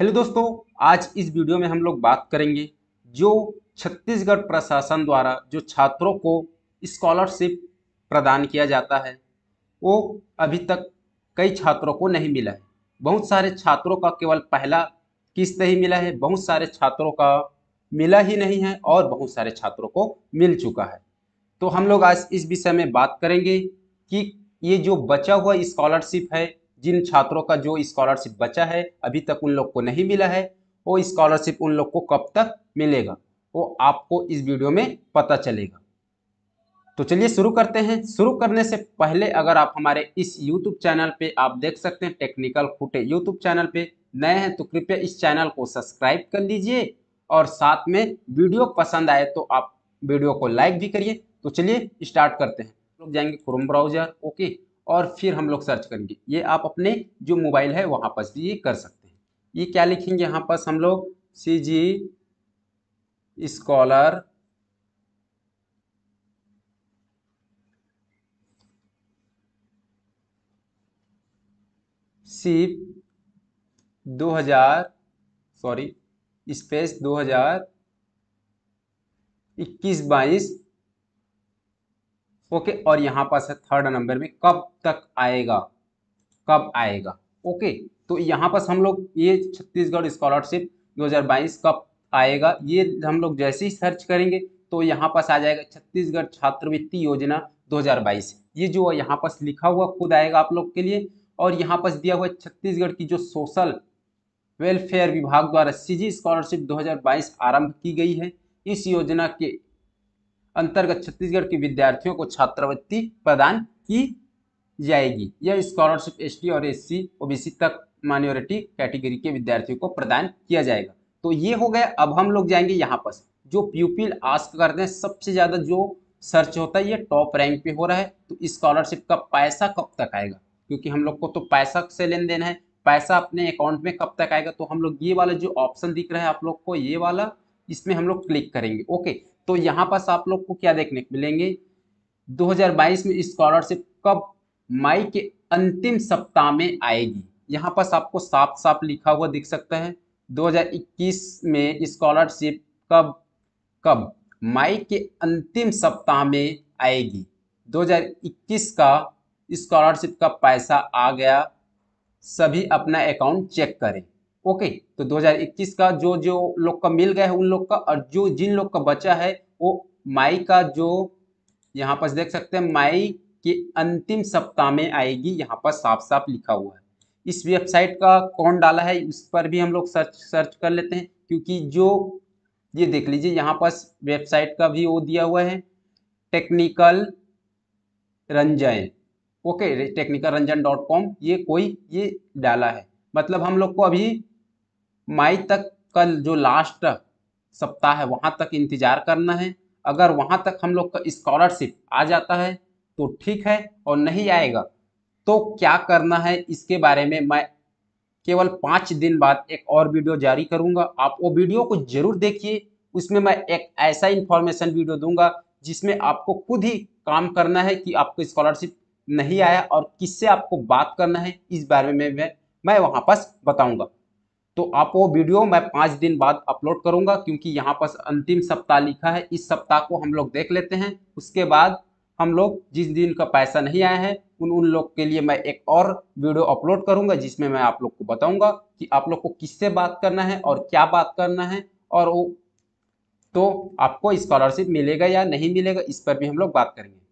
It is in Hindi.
हेलो दोस्तों आज इस वीडियो में हम लोग बात करेंगे जो छत्तीसगढ़ प्रशासन द्वारा जो छात्रों को स्कॉलरशिप प्रदान किया जाता है वो अभी तक कई छात्रों को नहीं मिला है बहुत सारे छात्रों का केवल पहला किस्त ही मिला है बहुत सारे छात्रों का मिला ही नहीं है और बहुत सारे छात्रों को मिल चुका है तो हम लोग आज इस विषय में बात करेंगे कि ये जो बचा हुआ स्कॉलरशिप है जिन छात्रों का जो स्कॉलरशिप बचा है अभी तक उन लोग को नहीं मिला है वो स्कॉलरशिप उन लोग को कब तक मिलेगा वो आपको इस वीडियो में पता चलेगा तो चलिए शुरू करते हैं शुरू करने से पहले अगर आप हमारे इस YouTube चैनल पे आप देख सकते हैं टेक्निकल फुटे YouTube चैनल पे नए हैं तो कृपया इस चैनल को सब्सक्राइब कर लीजिए और साथ में वीडियो पसंद आए तो आप वीडियो को लाइक भी करिए तो चलिए स्टार्ट करते हैं लोग जाएंगे क्रोम ब्राउजर ओके और फिर हम लोग सर्च करेंगे ये आप अपने जो मोबाइल है वहाँ पर ये कर सकते हैं ये क्या लिखेंगे यहाँ पर हम लोग C G scholarship 2000 sorry space इक्कीस बाईस ओके और यहाँ पास है थर्ड नंबर में कब तक आएगा कब आएगा ओके तो यहाँ पास हम लोग ये छत्तीसगढ़ स्कॉलरशिप 2022 कब आएगा ये हम लोग जैसे ही सर्च करेंगे तो यहाँ पास आ जाएगा छत्तीसगढ़ छात्रवृत्ति योजना 2022 ये जो यहाँ पास लिखा हुआ खुद आएगा आप लोग के लिए और यहाँ पास दिया हुआ छत्तीसगढ़ की जो सोशल वेलफेयर विभाग द्वारा सीजी स्कॉलरशिप 2022 आरंभ की गई है इस योजना के अंतर्गत छत्तीसगढ़ के विद्यार्थियों को छात्रवृत्ति प्रदान की जाएगी यह स्कॉलरशिप एस और एस सी तक माइनॉरिटी कैटेगरी के विद्यार्थियों को प्रदान किया जाएगा तो ये हो गया अब हम लोग जाएंगे यहाँ पर जो प्यूपिल आस्क करते हैं सबसे ज़्यादा जो सर्च होता है ये टॉप रैंक पे हो रहा है तो स्कॉलरशिप का पैसा कब तक आएगा क्योंकि हम लोग को तो पैसा से लेन देन है पैसा अपने अकाउंट में कब तक आएगा तो हम लोग ये वाला जो ऑप्शन दिख रहा है आप लोग को ये वाला इसमें हम लोग क्लिक करेंगे ओके तो यहाँ पास आप लोग को क्या देखने को मिलेंगे 2022 में स्कॉलरशिप कब मई के अंतिम सप्ताह में आएगी यहाँ पास आपको साफ साफ लिखा हुआ दिख सकता है 2021 में स्कॉलरशिप कब कब मई के अंतिम सप्ताह में आएगी 2021 का स्कॉलरशिप का पैसा आ गया सभी अपना अकाउंट चेक करें ओके तो 2021 का जो जो लोग का मिल गया है उन लोग का और जो जिन लोग का बचा है वो मई का जो यहाँ पर देख सकते हैं मई के अंतिम सप्ताह में आएगी यहाँ पर साफ साफ लिखा हुआ है इस वेबसाइट का कौन डाला है उस पर भी हम लोग सर्च सर्च कर लेते हैं क्योंकि जो ये देख लीजिए यहाँ पर वेबसाइट का भी वो दिया हुआ है technical Ranjan okay technical Ranjan dot com ये कोई ये डाला है मतलब हम लोग को अभी मई तक कल जो लास्ट सप्ताह है वहाँ तक इंतज़ार करना है अगर वहाँ तक हम लोग का स्कॉलरशिप आ जाता है तो ठीक है और नहीं आएगा तो क्या करना है इसके बारे में मैं केवल पाँच दिन बाद एक और वीडियो जारी करूँगा आप वो वीडियो को ज़रूर देखिए उसमें मैं एक ऐसा इन्फॉर्मेशन वीडियो दूंगा जिसमें आपको खुद ही काम करना है कि आपको स्कॉलरशिप नहीं आया और किससे आपको बात करना है इस बारे में मैं मैं वहाँ पर बताऊँगा तो आप वो वीडियो मैं पाँच दिन बाद अपलोड करूँगा क्योंकि यहाँ पर अंतिम सप्ताह लिखा है इस सप्ताह को हम लोग देख लेते हैं उसके बाद हम लोग जिस दिन का पैसा नहीं आया है उन उन लोग के लिए मैं एक और वीडियो अपलोड करूंगा जिसमें मैं आप लोग को बताऊंगा कि आप लोग को किससे बात करना है और क्या बात करना है और वो तो आपको स्कॉलरशिप मिलेगा या नहीं मिलेगा इस पर भी हम लोग बात करेंगे